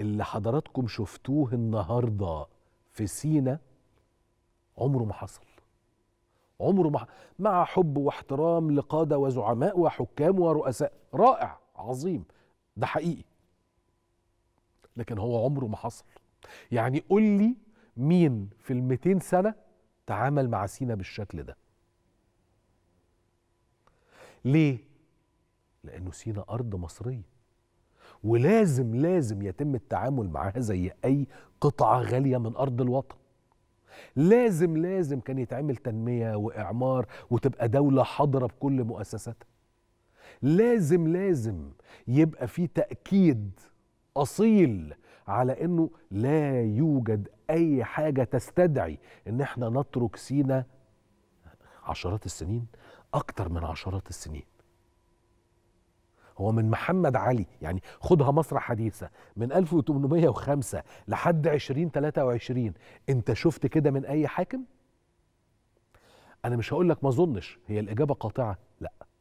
اللي حضراتكم شفتوه النهارده في سينا عمره ما حصل عمره ما مع حب واحترام لقاده وزعماء وحكام ورؤساء رائع عظيم ده حقيقي لكن هو عمره ما حصل يعني قول لي مين في ال 200 سنه تعامل مع سينا بالشكل ده ليه لانه سينا ارض مصريه ولازم لازم يتم التعامل معاها زي أي قطعة غالية من أرض الوطن لازم لازم كان يتعمل تنمية وإعمار وتبقى دولة حاضرة بكل مؤسساتها لازم لازم يبقى في تأكيد أصيل على أنه لا يوجد أي حاجة تستدعي أن احنا نترك سينا عشرات السنين أكتر من عشرات السنين هو من محمد علي يعني خدها مصر حديثة من 1805 لحد 2023 انت شفت كده من اي حاكم؟ انا مش هقول لك ما اظنش هي الاجابة قاطعة لا